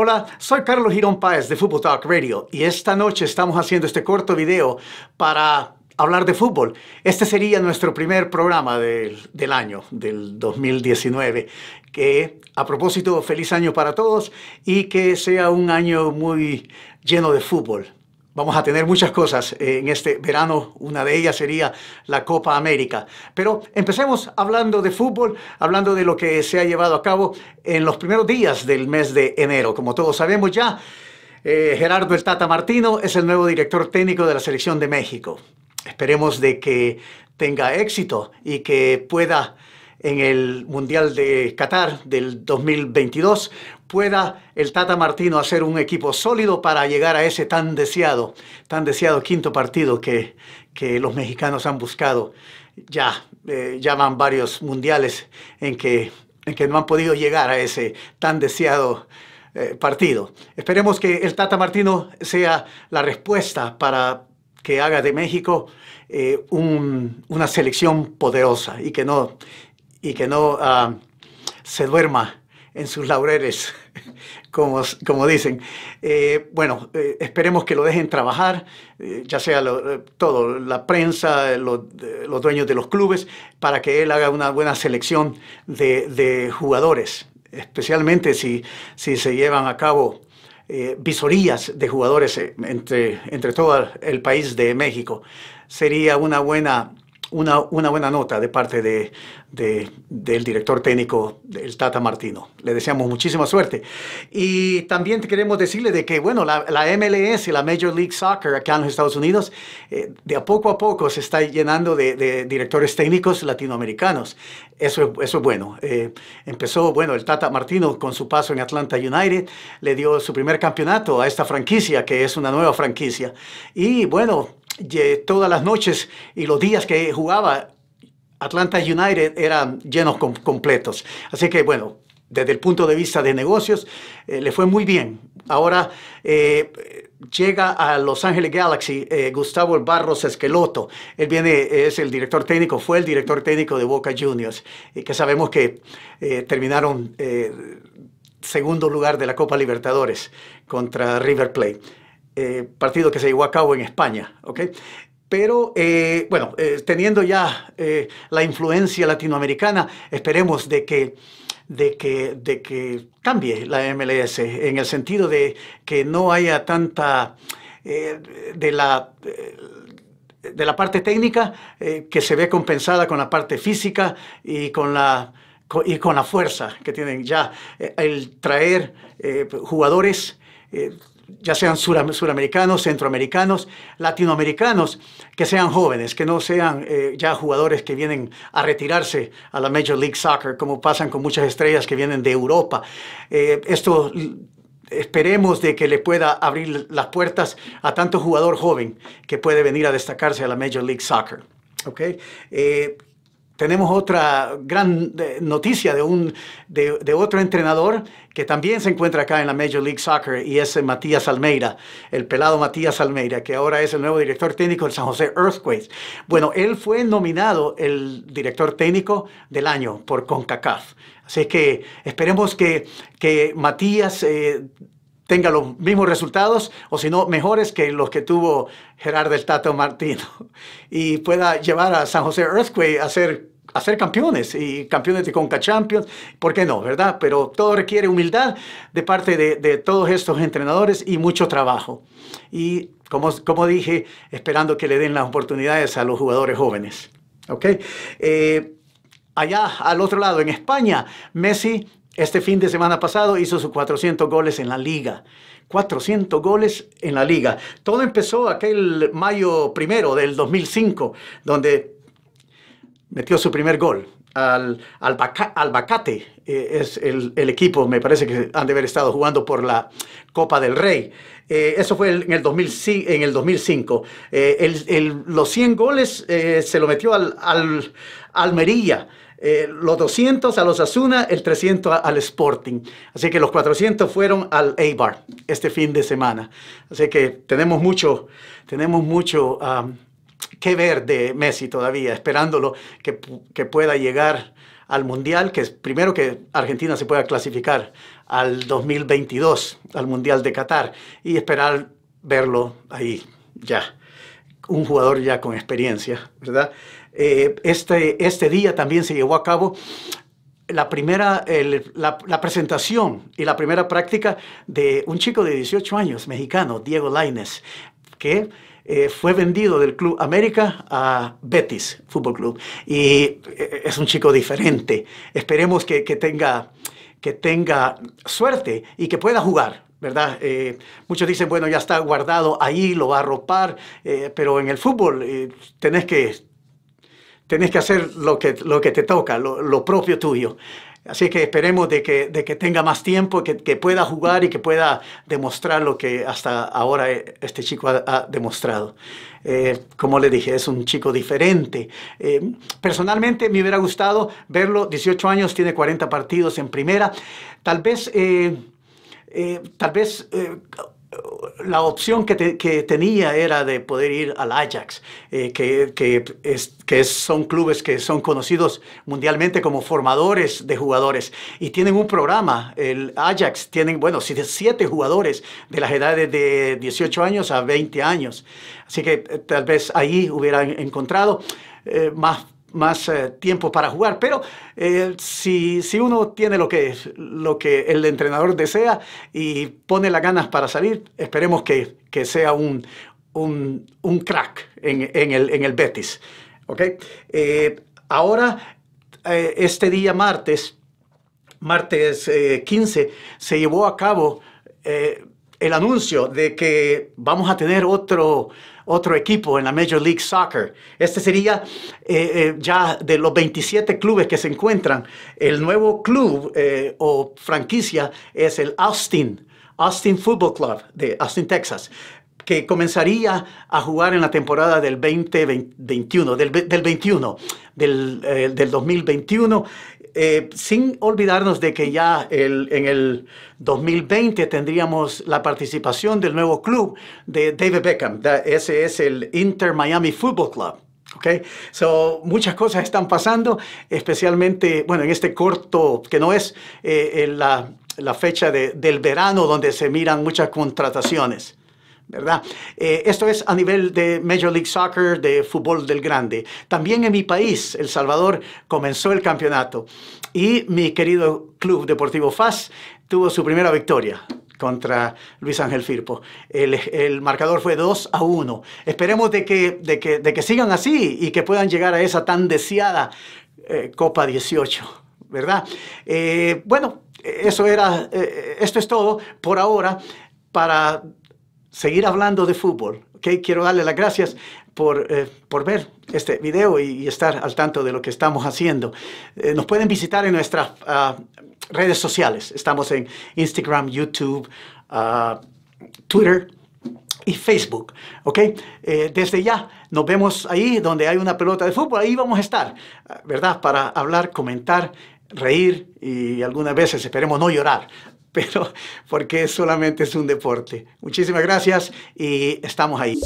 Hola, soy Carlos Girón Páez de Fútbol Talk Radio y esta noche estamos haciendo este corto video para hablar de fútbol. Este sería nuestro primer programa del, del, año, del 2019, que a propósito, feliz año para todos y que sea un año muy lleno de fútbol. Vamos a tener muchas cosas eh, en este verano. Una de ellas sería la Copa América. Pero empecemos hablando de fútbol, hablando de lo que se ha llevado a cabo en los primeros días del mes de enero. Como todos sabemos ya, eh, Gerardo El Martino es el nuevo director técnico de la Selección de México. Esperemos de que tenga éxito y que pueda en el Mundial de Qatar del 2022 pueda el Tata Martino hacer un equipo sólido para llegar a ese tan deseado, tan deseado quinto partido que, los mexicanos han buscado. Eh, ya, van varios mundiales en que, que no han podido llegar a ese tan deseado eh, partido. Esperemos que el Tata Martino sea la respuesta para que haga de México eh, una selección poderosa y que no, y que no ah, se duerma en sus laureles, como, como dicen. Eh, bueno, eh, esperemos que lo dejen trabajar, eh, ya sea todo, la prensa, los dueños de los clubes, para que él haga una buena selección de, jugadores, especialmente si, si se llevan a cabo visorías de jugadores entre, entre todo el país de México. Sería una buena una, buena nota de parte del director técnico, el Tata Martino. Le deseamos muchísima suerte. Y también queremos decirle de que, bueno, la, la MLS, la Major League Soccer acá en los Estados Unidos, eh, de a poco a poco se está llenando de, directores técnicos latinoamericanos. Eso, eso es bueno. Eh, empezó, bueno, el Tata Martino con su paso en Atlanta United, le dio su primer campeonato a esta franquicia, que es una nueva franquicia. Y bueno, todas las noches y los días que jugaba, Atlanta United eran llenos completos. Así que bueno, desde el punto de vista de negocios, eh, le fue muy bien. Ahora eh, llega a Los Ángeles Galaxy eh, Gustavo Barros Esqueloto. Él viene, es el director técnico, fue el director técnico de Boca Juniors, que sabemos que terminaron segundo lugar de la Copa Libertadores contra River Plate. Eh, partido que se llevó a cabo en España. Pero eh, bueno, eh, teniendo ya la influencia latinoamericana, esperemos de que, de, que, de que cambie la MLS en el sentido de que no haya tanta de la de la parte técnica que se ve compensada con la parte física y con la, y con la fuerza que tienen ya. el traer jugadores ya sean suramericanos, centroamericanos, latinoamericanos, que sean jóvenes, que no sean eh, ya jugadores que vienen a retirarse a la Major League Soccer, como pasan con muchas estrellas que vienen de Europa. Eh, esto esperemos de que le pueda abrir las puertas a tanto jugador joven que puede venir a destacarse a la Major League Soccer. ¿okay? Eh, tenemos otra gran eh, noticia de, un, de, de, otro entrenador que también se encuentra acá en la Major League Soccer y es eh, Matías Almeida, el pelado Matías Almeida, que ahora es el nuevo director técnico del San José Earthquakes. Bueno, él fue nominado el director técnico del año por CONCACAF. Así que esperemos que, que Matías... Eh, tenga los mismos resultados o si no mejores que los que tuvo Gerard del Tato Martino y pueda llevar a San José Earthquake a ser campeones y campeones de Conca Champions, ¿por qué no, verdad? Pero todo requiere humildad de parte de, todos estos entrenadores y mucho trabajo. Y como, como, dije, esperando que le den las oportunidades a los jugadores jóvenes. ¿Ok? Eh, allá al otro lado, en España, Messi este fin de semana pasado hizo sus 400 goles en la liga. 400 goles en la liga. Todo empezó aquel mayo primero del 2005, donde metió su primer gol al, al, eh, es el, equipo, me parece que han de haber estado jugando por la Copa del Rey. Eh, eso fue en el, 2005. Eh, los 100 goles se lo metió al, al Almería. Eh, los 200 a los Asuna, el 300 al Sporting. Así que los 400 fueron al Eibar este fin de semana. Así que tenemos mucho, tenemos mucho que ver de Messi todavía, esperándolo que, que pueda llegar al Mundial, que es primero que Argentina se pueda clasificar al 2022, al Mundial de Qatar, y esperar verlo ahí ya un jugador ya con experiencia, ¿verdad? Eh, este, este día también se llevó a cabo la primera, la, presentación y la primera práctica de un chico de 18 años, mexicano, Diego Laines, que eh, fue vendido del Club América a Betis Fútbol Club. Y eh, es un chico diferente. Esperemos que, que tenga, que tenga suerte y que pueda jugar, ¿verdad? Eh, muchos dicen, bueno, ya está guardado, ahí lo va a ropar, eh, pero en el fútbol eh, tenés, que, tenés que hacer lo que, lo que te toca, lo, propio tuyo. Así que esperemos de que, de que tenga más tiempo, que, pueda jugar y que pueda demostrar lo que hasta ahora este chico ha, demostrado. como le dije, es un chico diferente. personalmente me hubiera gustado verlo, 18 años, tiene 40 partidos en primera. Tal vez... Eh, tal vez eh, la opción que, tenía era de poder ir al Ajax, eh, que, es, que son clubes que son conocidos mundialmente como formadores de jugadores y tienen un programa, el Ajax, tienen, bueno, siete jugadores de las edades de 18 años a 20 años. Así que tal vez ahí hubieran encontrado más más eh, tiempo para jugar, pero eh, si, uno tiene lo que, lo que el entrenador desea y pone las ganas para salir, esperemos que, sea un, un, crack en, el, en, el, Betis. Eh, ahora, este día martes, martes 15, se llevó a cabo el anuncio de que vamos a tener otro, otro equipo en la Major League Soccer. Este sería eh, eh, ya de los 27 clubes que se encuentran. El nuevo club eh, o franquicia es el Austin, Austin Football Club de Austin, Texas que comenzaría a jugar en la temporada del 2021, del, 21, del, del 2021, eh, sin olvidarnos de que ya en el 2020 tendríamos la participación del nuevo club de David Beckham. Ese es el Inter Miami Football Club. Okay. So, muchas cosas están pasando, especialmente, bueno, en este corto, que no es eh, la, fecha del verano donde se miran muchas contrataciones. ¿verdad? Eh, esto es a nivel de Major League Soccer, de fútbol del grande. También en mi país, El Salvador, comenzó el campeonato y mi querido club deportivo FAS tuvo su primera victoria contra Luis Ángel Firpo. El, marcador fue 2 a 1. Esperemos de que, de, que, sigan así y que puedan llegar a esa tan deseada eh, Copa 18, ¿verdad? Eh, bueno, eso era, esto es todo por ahora para seguir hablando de fútbol. quiero darle las gracias por, eh, ver este video y, estar al tanto de lo que estamos haciendo. Eh, nos pueden visitar en nuestras ah, redes sociales. Estamos en Instagram, YouTube, ah, Twitter y Facebook. Eh, desde ya nos vemos ahí donde hay una pelota de fútbol. Ahí vamos a estar, ¿verdad? Para hablar, comentar reír y algunas veces esperemos no llorar pero porque solamente es un deporte. Muchísimas gracias y estamos ahí.